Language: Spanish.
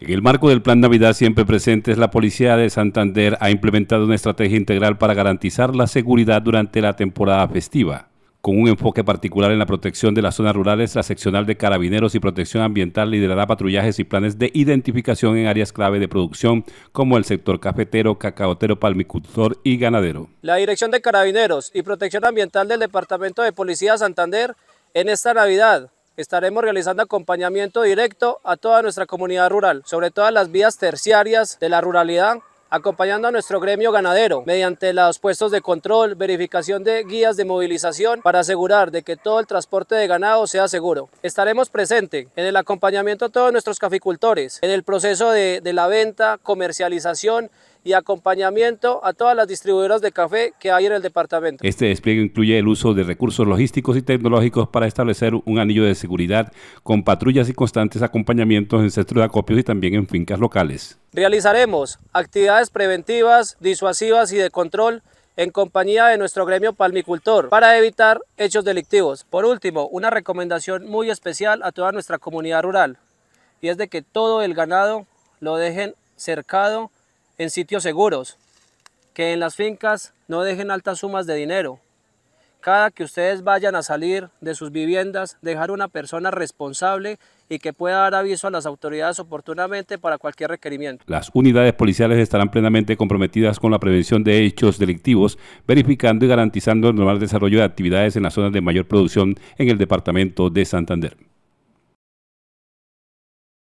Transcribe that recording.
En el marco del Plan Navidad Siempre Presentes, la Policía de Santander ha implementado una estrategia integral para garantizar la seguridad durante la temporada festiva, con un enfoque particular en la protección de las zonas rurales, la seccional de carabineros y protección ambiental liderará patrullajes y planes de identificación en áreas clave de producción como el sector cafetero, cacaotero, palmicultor y ganadero. La Dirección de Carabineros y Protección Ambiental del Departamento de Policía de Santander en esta Navidad estaremos realizando acompañamiento directo a toda nuestra comunidad rural, sobre todas las vías terciarias de la ruralidad, acompañando a nuestro gremio ganadero mediante los puestos de control, verificación de guías de movilización para asegurar de que todo el transporte de ganado sea seguro. Estaremos presentes en el acompañamiento a todos nuestros caficultores, en el proceso de, de la venta, comercialización y acompañamiento a todas las distribuidoras de café que hay en el departamento. Este despliegue incluye el uso de recursos logísticos y tecnológicos para establecer un anillo de seguridad con patrullas y constantes acompañamientos en centros de acopios y también en fincas locales. Realizaremos actividades preventivas, disuasivas y de control en compañía de nuestro gremio palmicultor para evitar hechos delictivos. Por último, una recomendación muy especial a toda nuestra comunidad rural y es de que todo el ganado lo dejen cercado en sitios seguros, que en las fincas no dejen altas sumas de dinero. Cada que ustedes vayan a salir de sus viviendas, dejar una persona responsable y que pueda dar aviso a las autoridades oportunamente para cualquier requerimiento. Las unidades policiales estarán plenamente comprometidas con la prevención de hechos delictivos, verificando y garantizando el normal desarrollo de actividades en las zonas de mayor producción en el departamento de Santander.